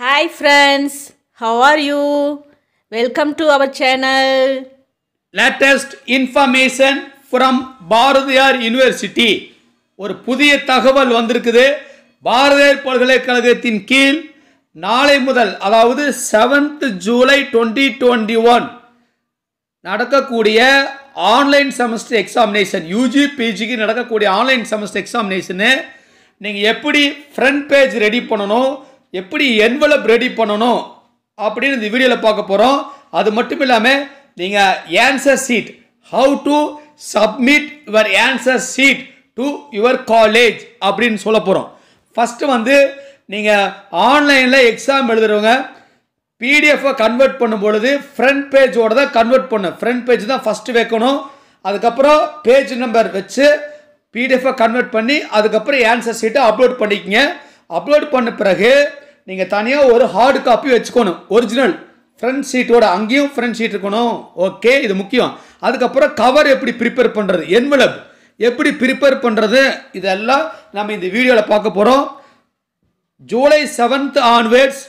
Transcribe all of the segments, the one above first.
Hi friends how are you welcome to our channel latest information from Bharathiar university ஒரு புதிய தகவல் வந்திருக்குது பாரதியார் பல்கலைக்கழகத்தின் கீழ் நாளை முதல் அதாவது seventh July twenty twenty one நடக்கக்கூடிய ஆன்லைன் செமஸ்டர் எக்ஸாமினேஷன் யூஜி பிஜிக்கு நடக்கக்கூடிய ஆன்லைன் செமஸ்டர் எக்ஸாமினேஷனு நீங்கள் எப்படி ஃப்ரண்ட் பேஜ் ரெடி பண்ணணும் எப்படி என்வலப் ரெடி பண்ணணும் அப்படின்னு இந்த வீடியோவில் பார்க்க போகிறோம் அது மட்டும் இல்லாமல் நீங்கள் answer sheet how to submit your answer sheet to your college அப்படின்னு சொல்ல போகிறோம் ஃபஸ்ட்டு வந்து நீங்கள் ஆன்லைனில் எக்ஸாம் எழுதுறவங்க பிடிஎஃபை கன்வெர்ட் பண்ணும் பொழுது ஃப்ரண்ட் பேஜோட தான் கன்வெர்ட் பண்ணு ஃப்ரண்ட் பேஜ் தான் ஃபஸ்ட்டு வைக்கணும் அதுக்கப்புறம் பேஜ் நம்பர் வச்சு பிடிஎஃபை கன்வெர்ட் பண்ணி அதுக்கப்புறம் ஆன்சர் சீட்டை அப்லோட் பண்ணிக்கங்க அப்லோட் பண்ண பிறகு நீங்கள் தனியாக ஒரு ஹார்டு காப்பி வச்சுக்கணும் ஒரிஜினல் ஃப்ரண்ட் சீட்டோட அங்கேயும் ஃப்ரண்ட் சீட் இருக்கணும் ஓகே இது முக்கியம் அதுக்கப்புறம் கவர் எப்படி ப்ரிப்பேர் பண்ணுறது என்வலப் எப்படி ப்ரிப்பேர் பண்ணுறது இதெல்லாம் நம்ம இந்த வீடியோவில் பார்க்க போகிறோம் July seventh onwards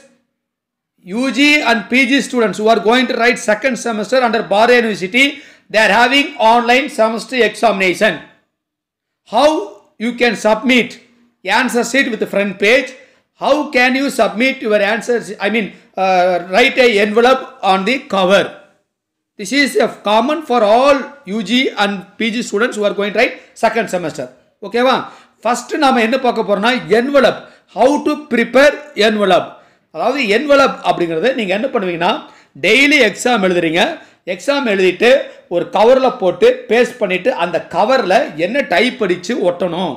UG and PG students who are going to write second semester under Bharathi university they are having online semester examination how you can submit answer sheet with the front page. How can you submit your answers? I mean, uh, write a envelope on the cover. This is uh, common for all UG and PG students who are going to write second semester. ஓகேவா first நாம் என்ன பார்க்க போகிறோம்னா envelope how to prepare envelope அதாவது envelope அப்படிங்கிறது நீங்கள் என்ன பண்ணுவீங்கன்னா டெய்லி எக்ஸாம் எழுதுறீங்க எக்ஸாம் எழுதிட்டு ஒரு கவரில் போட்டு பேஸ்ட் பண்ணிவிட்டு அந்த கவரில் என்ன டைப் அடித்து ஒட்டணும்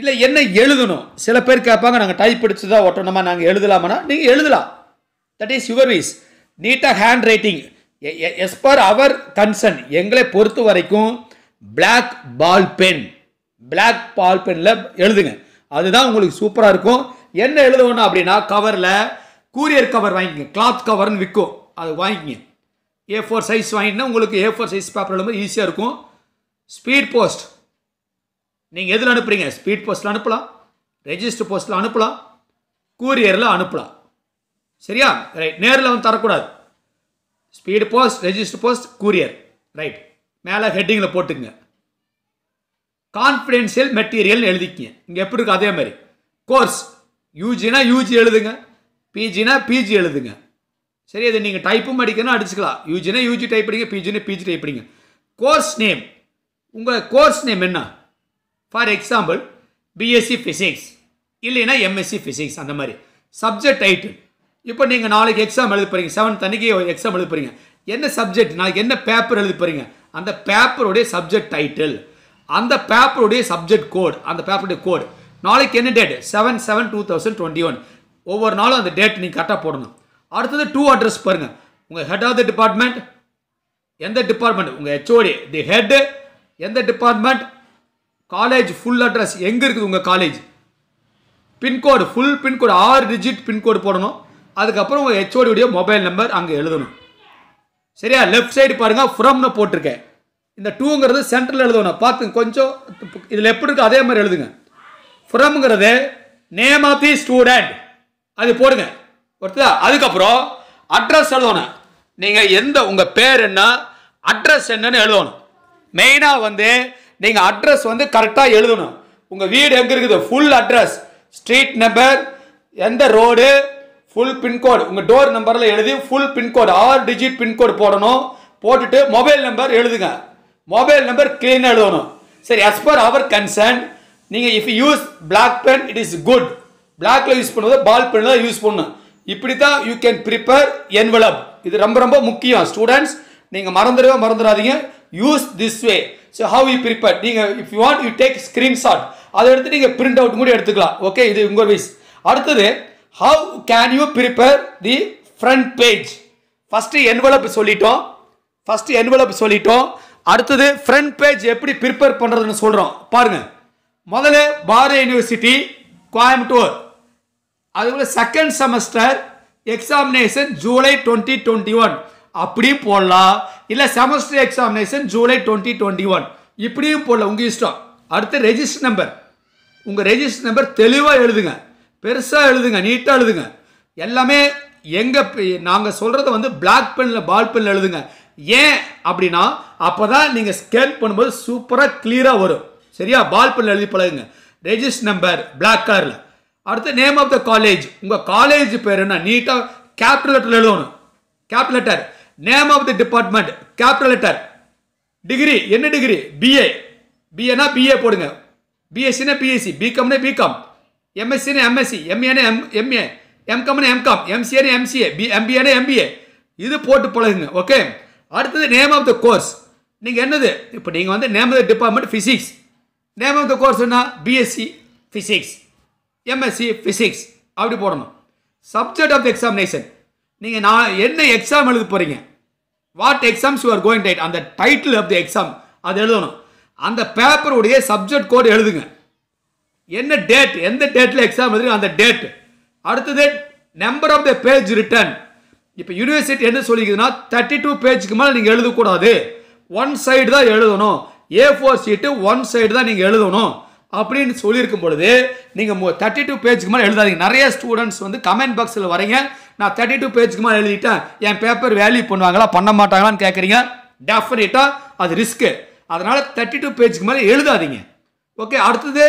இல்லை என்ன எழுதணும் சில பேர் கேட்பாங்க நாங்கள் டைப் பிடிச்சி தான் ஒட்டணுமா நாங்கள் எழுதலாமானா நீங்கள் எழுதலாம் தட் இஸ் யுவர் வீஸ் நீட்டாக handwriting as per our concern எங்களை பொறுத்த வரைக்கும் black ball pen black ball பெனில் எழுதுங்க அதுதான் உங்களுக்கு சூப்பராக இருக்கும் என்ன எழுதணும் அப்படின்னா கவரில் கூரியர் கவர் வாங்கிக்கங்க கிளாத் கவர்னு விற்கும் அது வாங்கிக்கங்க ஏ ஃபோர் சைஸ் வாங்கினா உங்களுக்கு ஏ ஃபோர் சைஸ் பேப்பர் எழுதும்போது ஈஸியாக இருக்கும் ஸ்பீட் போஸ்ட் நீங்கள் எதில் அனுப்புறீங்க ஸ்பீட் போஸ்ட்டில் அனுப்பலாம் ரெஜிஸ்டர் போஸ்ட்டில் அனுப்பலாம் கூரியரில் அனுப்பலாம் சரியா ரைட் நேரில் வந்து தரக்கூடாது speed post register post courier right மேலே ஹெட்டிங்கில் போட்டுங்க கான்ஃபிடென்ஷியல் மெட்டீரியல்னு எழுதிக்கிங்க இங்கே எப்படி இருக்கு அதே மாதிரி கோர்ஸ் யூஜினா யூஜி எழுதுங்க பிஜினா பிஜி எழுதுங்க சரி அது நீங்கள் டைப்பும் அடிக்கணும் அடிச்சுக்கலாம் யூஜினா யூஜி டைப் அடிங்க பிஜினா பிஜி டைப் அடிங்க கோர்ஸ் நேம் உங்கள் கோர்ஸ் நேம் என்ன ஃபார் எக்ஸாம்பிள் பிஎஸ்சி ஃபிசிக்ஸ் இல்லைன்னா எம்எஸ்சி ஃபிசிக்ஸ் அந்த மாதிரி சப்ஜெக்ட் டைட்டில் இப்போ நீங்கள் நாளைக்கு எக்ஸாம் எழுதி போகிறீங்க செவன்த் அன்றைக்கி எக்ஸாம் எழுதி போகிறீங்க என்ன சப்ஜெக்ட் நாளைக்கு என்ன பேப்பர் எழுத போகிறீங்க அந்த பேப்பருடைய சப்ஜெக்ட் டைட்டில் அந்த பேப்பருடைய சப்ஜெக்ட் கோட் அந்த பேப்பருடைய கோட் நாளைக்கு என்ன date seven seven two thousand twenty one ஒவ்வொரு நாளும் அந்த டேட் நீங்கள் கரெக்டாக போடணும் அடுத்தது டூ அட்ரஸ் பாருங்கள் உங்கள் ஹெட் ஆஃப் த டிபார்ட்மெண்ட் எந்த டிபார்ட்மெண்ட் உங்கள் ஹெச்ஓடி தி ஹெட் எந்த டிபார்ட்மெண்ட் காலேஜ் ஃபுல் அட்ரஸ் எங்கே இருக்குது உங்கள் காலேஜ் பின்கோடு ஃபுல் பின்கோடு ஆறு டிஜிட் பின்கோடு போடணும் அதுக்கப்புறம் உங்கள் ஹெச்ஓடியுடைய மொபைல் நம்பர் அங்கே எழுதணும் சரியா லெஃப்ட் சைடு பாருங்கள் ஃப்ரம்னு போட்டிருக்கேன் இந்த டூங்கிறது சென்டரில் எழுதணும் பார்த்து கொஞ்சம் இதில் எப்படி இருக்குது அதே மாதிரி எழுதுங்க ஃப்ரம்ங்கிறது நேம் ஆஃப் தி ஸ்டூடெண்ட் அது போடுங்க ஒருத்தா அதுக்கப்புறம் அட்ரஸ் எழுதணும் நீங்கள் எந்த உங்கள் பேர் என்ன அட்ரஸ் என்னன்னு எழுதணும் மெயினாக வந்து நீங்கள் அட்ரஸ் வந்து கரெக்டாக எழுதணும் உங்கள் வீடு எங்கே இருக்குது ஃபுல் அட்ரஸ் ஸ்ட்ரீட் நம்பர் எந்த ரோடு ஃபுல் பின்கோடு உங்கள் டோர் நம்பரில் எழுதி ஃபுல் பின்கோடு ஆறு டிஜிட் பின்கோடு போடணும் போட்டுட்டு மொபைல் நம்பர் எழுதுங்க மொபைல் நம்பர் க்ளீனாக எழுதணும் சரி அஸ் பர் அவர் கன்சர்ன் நீங்கள் if use black pen it is good பிளாக்ல யூஸ் பண்ணுவது பால் பென் தான் யூஸ் பண்ணணும் இப்படி தான் யூ கேன் ப்ரிப்பேர் என்வலப் இது ரொம்ப ரொம்ப முக்கியம் ஸ்டூடெண்ட்ஸ் நீங்கள் மறந்துடவே மறந்துடாதீங்க use this way so how you prepare நீங்கள் if you want you take screenshot அதை எடுத்து நீங்கள் பிரிண்ட் அவுட் கூட எடுத்துக்கலாம் ஓகே இது உங்கள் வீஸ் அடுத்தது how can you prepare the front page first envelope சொல்லிட்டோம் ஃபஸ்ட்டு என்வலப் சொல்லிட்டோம் அடுத்தது ஃப்ரண்ட் பேஜ் எப்படி ப்ரிப்பேர் பண்ணுறதுன்னு சொல்கிறோம் பாருங்கள் முதல்ல பாரதிய யூனிவர்சிட்டி கோயம்புத்தூர் அதுபோல் second semester examination July twenty twenty one அப்படியும் போடலாம் இல்லை semester examination July twenty twenty one இப்படியும் போடலாம் உங்கள் இஷ்டம் அடுத்து ரெஜிஸ்டர் நம்பர் உங்கள் ரெஜிஸ்டர் நம்பர் தெளிவாக எழுதுங்க பெருசாக எழுதுங்க நீட்டாக எழுதுங்க எல்லாமே எங்கே நாங்கள் சொல்கிறத வந்து பிளாக் பெனில் பால் பெனில் எழுதுங்க ஏன் அப்படின்னா அப்போ தான் நீங்கள் ஸ்கேன் பண்ணும்போது சூப்பராக கிளியராக வரும் சரியா பால் பெனில் எழுதி பழகுங்க ரெஜிஸ்டர் நம்பர் பிளாக் கலரில் அடுத்து நேம் ஆஃப் த காலேஜ் உங்கள் காலேஜ் பேர் என்ன நீட்டாக கேப்டல் லெட்டர் எழுதணும் capital letter name of the department capital letter degree என்ன டிகிரி பிஏ பிஏனா பிஏ போடுங்க பிஎஸ்சினா பிஎஸ்சி பிகாம்னா பிகாம் எம்எஸ்சினா எம்எஸ்சி எம்ஏனா எம் எம்ஏ எம்காம்னா எம்காம் எம்சிஏனா எம்சிஏ பி எம்பிஏனா எம்பிஏ இது போட்டு பழகுங்க ஓகே அடுத்தது நேம் ஆஃப் த கோர்ஸ் நீங்கள் என்னது இப்போ நீங்கள் வந்து name of the department physics name of the course என்ன பிஎஸ்சி ஃபிசிக்ஸ் எம்எஸ்சி ஃபிசிக்ஸ் அப்படி போடணும் சப்ஜெக்ட் ஆஃப் எக்ஸாமினேஷன் நீங்கள் நான் என்ன எக்ஸாம் எழுத போகிறீங்க what exams you are going டைட் அந்த டைட்டில் ஆஃப் தி எக்ஸாம் அது எழுதணும் அந்த பேப்பருடைய சப்ஜெக்ட் கோடு எழுதுங்க என்ன டேட் எந்த டேட்டில் எக்ஸாம் எழுதுங்க அந்த டேட் அடுத்தது number of the page return இப்போ யூனிவர்சிட்டி என்ன சொல்லிக்குதுன்னா தேர்ட்டி டூ பேஜுக்கு மேலே நீங்கள் எழுதக்கூடாது ஒன் சைடு தான் எழுதணும் A four sheet one side தான் நீங்கள் எழுதணும் அப்படின்னு சொல்லியிருக்கும் பொழுது நீங்கள் தேர்ட்டி டூ பேஜுக்கு மேலே எழுதாதீங்க நிறைய ஸ்டூடெண்ட்ஸ் வந்து கமெண்ட் பாக்ஸில் வரீங்க நான் தேர்ட்டி டூ பேஜுக்கு மேலே எழுதிட்டேன் என் பேப்பர் வேல்யூ பண்ணுவாங்களா பண்ண மாட்டாங்களான்னு கேட்குறீங்க டெஃபினட்டாக அது ரிஸ்க்கு அதனால் தேர்ட்டி டூ பேஜுக்கு மேலே எழுதாதீங்க ஓகே அடுத்தது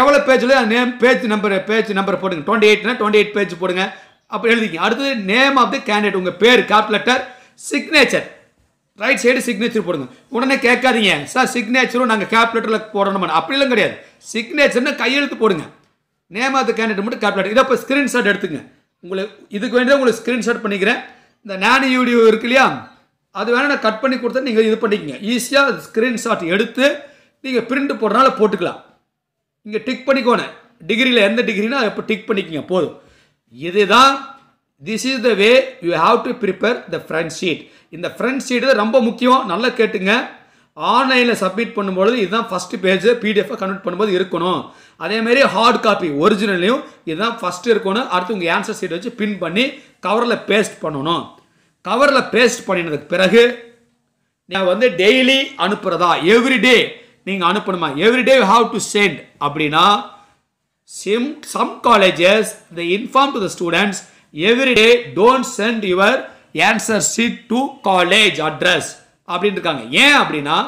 எவ்வளோ பேஜில் name page number page number போடுங்க டுவெண்ட்டி எயிட்னா டுவெண்ட்டி எயிட் பேஜ் போடுங்க அப்போ எழுதிங்க அடுத்தது நேம் ஆஃப் தி கேண்டிடேட் உங்கள் பேர் letter signature right side signature போடுங்க உடனே கேட்காதீங்க சார் சிக்னேச்சரும் நாங்கள் கேப்லெட்டரில் போடணும் அப்படிலாம் கிடையாது சிக்னேச்சர்னு கையெழுத்து போடுங்க நேம் ஆஃப் த கேண்டிடேட் மட்டும் லெட்டர் இதை இப்போ ஸ்க்ரீன்ஷாட் எடுத்துங்க உங்களுக்கு இதுக்கு வேண்டிய உங்களுக்கு ஸ்க்ரீன்ஷாட் பண்ணிக்கிறேன் இந்த நேனி வீடியோ இருக்கு இல்லையா அது வேணால் நான் கட் பண்ணி கொடுத்தா நீங்கள் இது பண்ணிக்கங்க ஈஸியாக ஸ்க்ரீன்ஷாட் எடுத்து நீங்கள் பிரிண்ட் போடுறனால போட்டுக்கலாம் இங்கே டிக் பண்ணிக்கோனே டிகிரியில் எந்த டிகிரினா இப்போ டிக் பண்ணிக்கங்க போதும் இதுதான் this is the way you have to prepare the front sheet இந்த ஃப்ரண்ட் ஷீட்டு ரொம்ப முக்கியம் நல்லா கேட்டுங்க ஆன்லைனில் சப்மிட் பண்ணும்பொழுது இதுதான் ஃபஸ்ட்டு பேஜ் பிடிஎஃபை கன்வெர்ட் பண்ணும்போது இருக்கணும் அதேமாரி ஹார்ட் காப்பி ஒரிஜினல்லையும் இதுதான் ஃபஸ்ட்டு இருக்கணும் அடுத்து உங்கள் ஆன்சர் சீட் வச்சு பின் பண்ணி கவரில் பேஸ்ட் பண்ணணும் கவரில் பேஸ்ட் பண்ணினதுக்கு பிறகு நீங்கள் வந்து டெய்லி அனுப்புகிறதா எவ்ரிடே நீங்கள் அனுப்பணுமா everyday you have to send அப்படின்னா some some colleges the inform to the students everyday don't send your answer sheet to college address அப்படின்னு இருக்காங்க ஏன் அப்படின்னா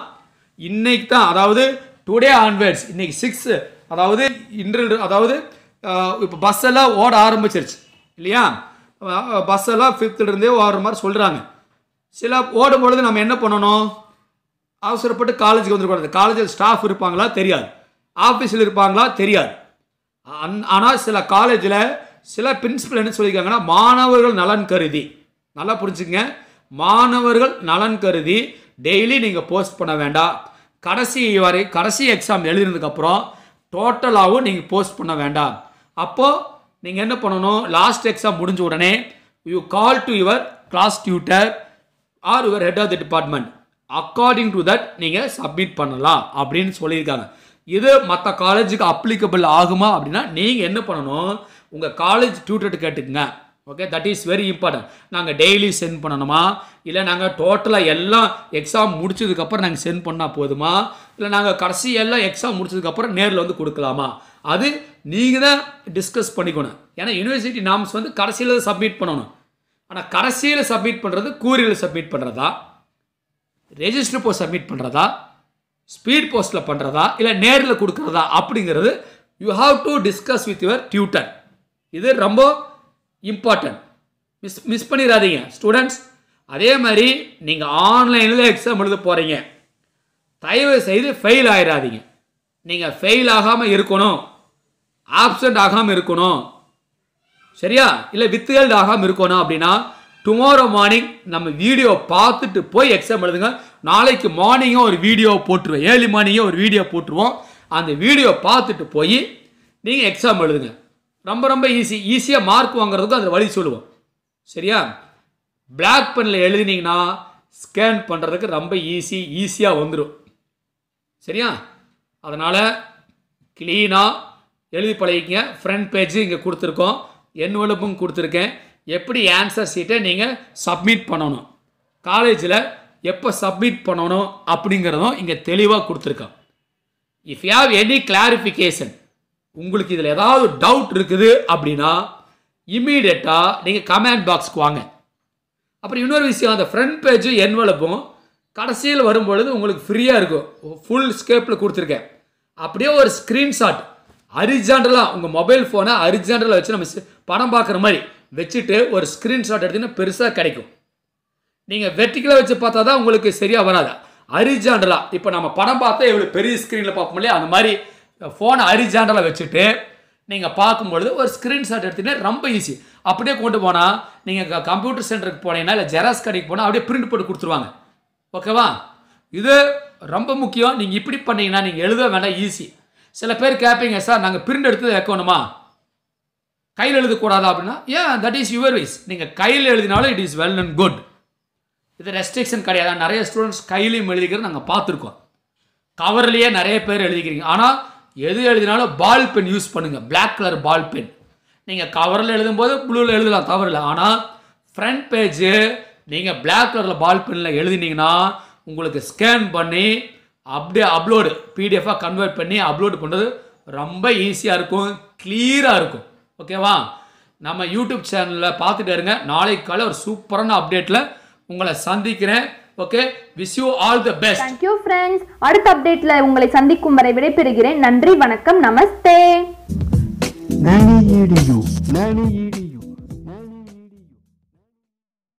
இன்னைக்கு தான் அதாவது டுடே ஆன்வர்ட்ஸ் இன்னைக்கு சிக்ஸ் அதாவது இன்று அதாவது இப்போ பஸ் எல்லாம் ஓட ஆரம்பிச்சிருச்சு இல்லையா பஸ் எல்லாம் ஃபிஃப்த்துலேருந்தே ஓடுற மாதிரி சொல்கிறாங்க சில ஓடும் பொழுது நம்ம என்ன பண்ணணும் அவசரப்பட்டு காலேஜுக்கு வந்துருக்கூடாது காலேஜில் ஸ்டாஃப் இருப்பாங்களா தெரியாது ஆஃபீஸில் இருப்பாங்களா தெரியாது அந் ஆனால் சில காலேஜில் சில பிரின்சிபல் என்ன சொல்லியிருக்காங்கன்னா மாணவர்கள் நலன் கருதி நல்லா புரிஞ்சுக்கங்க மாணவர்கள் நலன் கருதி டெய்லி நீங்கள் போஸ்ட் பண்ண வேண்டாம் கடைசி வரை கடைசி எக்ஸாம் எழுதினதுக்கப்புறம் டோட்டலாகவும் நீங்கள் போஸ்ட் பண்ண வேண்டாம் அப்போது நீங்கள் என்ன பண்ணணும் லாஸ்ட் எக்ஸாம் முடிஞ்ச உடனே you call to your class tutor or your head of the department according to that நீங்கள் சப்மிட் பண்ணலாம் அப்படின்னு சொல்லியிருக்காங்க இது மற்ற காலேஜுக்கு அப்ளிகபிள் ஆகுமா அப்படின்னா நீங்கள் என்ன பண்ணணும் உங்கள் காலேஜ் டியூட்டர்ட்டு கேட்டுக்குங்க okay that is very important நாங்கள் டெய்லி சென்ட் பண்ணணுமா இல்லை நாங்கள் டோட்டலாக எல்லாம் எக்ஸாம் முடிச்சதுக்கப்புறம் நாங்கள் சென்ட் பண்ணால் போதுமா இல்லை நாங்கள் கடைசி எல்லாம் எக்ஸாம் முடிச்சதுக்கப்புறம் நேரில் வந்து கொடுக்கலாமா அது நீங்கள் தான் டிஸ்கஸ் பண்ணிக்கணும் ஏன்னா யூனிவர்சிட்டி நாம்ஸ் வந்து கடைசியில் சப்மிட் பண்ணணும் ஆனால் கடைசியில் சப்மிட் பண்ணுறது கூரியல் சப்மிட் பண்ணுறதா ரெஜிஸ்டர் போஸ்ட் சப்மிட் பண்ணுறதா ஸ்பீட் போஸ்ட்டில் பண்ணுறதா இல்லை நேரில் கொடுக்குறதா அப்படிங்கிறது you have to discuss with your tutor இது ரொம்ப இம்பார்ட்டன்ட் மிஸ் மிஸ் பண்ணிடாதீங்க ஸ்டூடெண்ட்ஸ் அதே மாதிரி நீங்கள் ஆன்லைனில் எக்ஸாம் எழுத போகிறீங்க தயவு செய்து ஃபெயில் ஆகிடாதீங்க நீங்கள் ஃபெயில் ஆகாமல் இருக்கணும் ஆப்சண்ட் ஆகாமல் இருக்கணும் சரியா இல்லை ஹெல்ட் ஆகாமல் இருக்கணும் அப்படின்னா டுமாரோ மார்னிங் நம்ம வீடியோ பார்த்துட்டு போய் எக்ஸாம் எழுதுங்க நாளைக்கு மார்னிங்கும் ஒரு வீடியோ போட்டுருவோம் ஏர்லி மார்னிங்கே ஒரு வீடியோ போட்டுருவோம் அந்த வீடியோ பார்த்துட்டு போய் நீங்கள் எக்ஸாம் எழுதுங்க ரொம்ப ரொம்ப ஈஸி ஈஸியாக மார்க் வாங்குறதுக்கும் அதில் வழி சொல்லுவோம் சரியா பிளாக் பெனில் எழுதினீங்கன்னா ஸ்கேன் பண்ணுறதுக்கு ரொம்ப ஈஸி ஈஸியாக வந்துடும் சரியா அதனால் க்ளீனாக எழுதி பழகிக்கங்க ஃப்ரண்ட் பேஜும் இங்கே கொடுத்துருக்கோம் என்வெலப்பும் கொடுத்துருக்கேன் எப்படி ஆன்சர் சீட்டை நீங்கள் சப்மிட் பண்ணணும் காலேஜில் எப்போ சப்மிட் பண்ணணும் அப்படிங்கிறதும் இங்கே தெளிவாக கொடுத்துருக்கோம் if you have any clarification உங்களுக்கு இதில் ஏதாவது டவுட் இருக்குது அப்படின்னா இம்மீடியட்டாக நீங்கள் கமெண்ட் பாக்ஸ்க்கு வாங்க அப்புறம் இன்னொரு விஷயம் அந்த ஃப்ரண்ட் பேஜும் என்வலப்பும் கடைசியில் வரும்பொழுது உங்களுக்கு ஃப்ரீயாக இருக்கும் ஃபுல் ஸ்கேப்பில் கொடுத்துருக்கேன் அப்படியே ஒரு ஸ்க்ரீன்ஷாட் அரிஜாண்டலாக உங்கள் மொபைல் ஃபோனை அரிஜாண்டலாக வச்சு நம்ம படம் பார்க்குற மாதிரி வச்சுட்டு ஒரு ஸ்க்ரீன்ஷாட் எடுத்திங்கன்னா பெருசாக கிடைக்கும் நீங்கள் வெர்டிகலாக வச்சு பார்த்தா தான் உங்களுக்கு சரியாக வராது அரிஜாண்டலாக இப்போ நம்ம படம் பார்த்தா எவ்வளோ பெரிய ஸ்க்ரீனில் பார்ப்போம் இல்லையா அந்த மாதிரி ஃபோனை அரிஜாண்டலாக வச்சுட்டு நீங்கள் பார்க்கும்பொழுது ஒரு ஸ்க்ரீன்ஷாட் எடுத்துகிட்டு ரொம்ப ஈஸி அப்படியே கொண்டு போனால் நீங்கள் கம்ப்யூட்டர் சென்டருக்கு போனீங்கன்னா இல்லை ஜெராக்ஸ் கடைக்கு போனால் அப்படியே பிரிண்ட் போட்டு கொடுத்துருவாங்க ஓகேவா இது ரொம்ப முக்கியம் நீங்கள் இப்படி பண்ணீங்கன்னா நீங்கள் எழுத வேண்டாம் ஈஸி சில பேர் கேட்பீங்க சார் நாங்கள் பிரிண்ட் எடுத்து வைக்கணுமா கையில் எழுதக்கூடாதா அப்படின்னா ஏன் தட் இஸ் யுவர் வைஸ் நீங்கள் கையில் எழுதினாலும் it is well and good இது ரெஸ்ட்ரிக்ஷன் கிடையாது நிறைய ஸ்டூடெண்ட்ஸ் கையிலையும் எழுதிக்கிறது நாங்கள் பார்த்துருக்கோம் கவர்லேயே நிறைய பேர் எழுதிக்கிறீங்க ஆனால் எது எழுதினாலும் பால் பென் யூஸ் பண்ணுங்கள் பிளாக் கலர் பால் பென் நீங்கள் கவரில் எழுதும்போது ப்ளூவில் எழுதலாம் தவறில்லை ஆனால் ஃப்ரண்ட் பேஜு நீங்கள் பிளாக் கலரில் பால் பென்னில் எழுதினீங்கன்னா உங்களுக்கு ஸ்கேன் பண்ணி அப்படியே அப்லோடு பிடிஎஃபாக கன்வெர்ட் பண்ணி அப்லோடு பண்ணுறது ரொம்ப ஈஸியாக இருக்கும் கிளியராக இருக்கும் ஓகேவா நம்ம யூடியூப் சேனலில் பார்த்துட்டு இருங்க நாளைக்கு காலை ஒரு சூப்பரான அப்டேட்டில் உங்களை சந்திக்கிறேன் okay wish you all the best thank you friends அடுத்த அப்டேட்ல உங்களை சந்திக்கும் வரை விடைபெறுகிறேன் நன்றி வணக்கம் நமஸ்தே நானி ஈடியு நானி ஈடியு